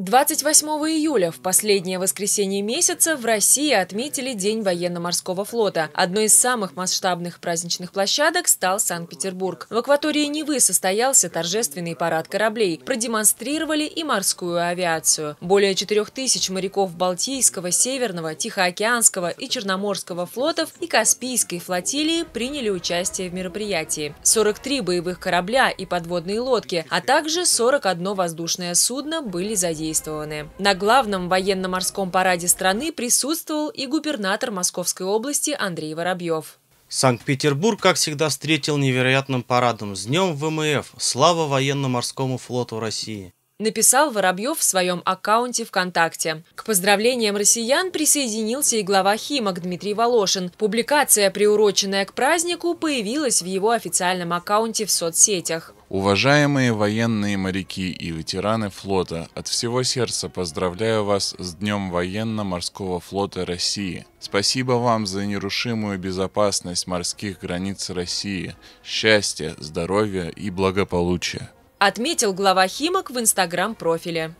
28 июля, в последнее воскресенье месяца, в России отметили День военно-морского флота. Одной из самых масштабных праздничных площадок стал Санкт-Петербург. В акватории Невы состоялся торжественный парад кораблей. Продемонстрировали и морскую авиацию. Более 4000 моряков Балтийского, Северного, Тихоокеанского и Черноморского флотов и Каспийской флотилии приняли участие в мероприятии. 43 боевых корабля и подводные лодки, а также 41 воздушное судно были задействованы задействованы. На главном военно-морском параде страны присутствовал и губернатор Московской области Андрей Воробьев. Санкт-Петербург, как всегда, встретил невероятным парадом. С днем ВМФ! Эм Слава военно-морскому флоту России! написал Воробьев в своем аккаунте ВКонтакте. К поздравлениям россиян присоединился и глава «Химок» Дмитрий Волошин. Публикация, приуроченная к празднику, появилась в его официальном аккаунте в соцсетях. Уважаемые военные моряки и ветераны флота, от всего сердца поздравляю вас с Днем военно-морского флота России. Спасибо вам за нерушимую безопасность морских границ России, счастья, здоровья и благополучия отметил глава Химок в инстаграм-профиле.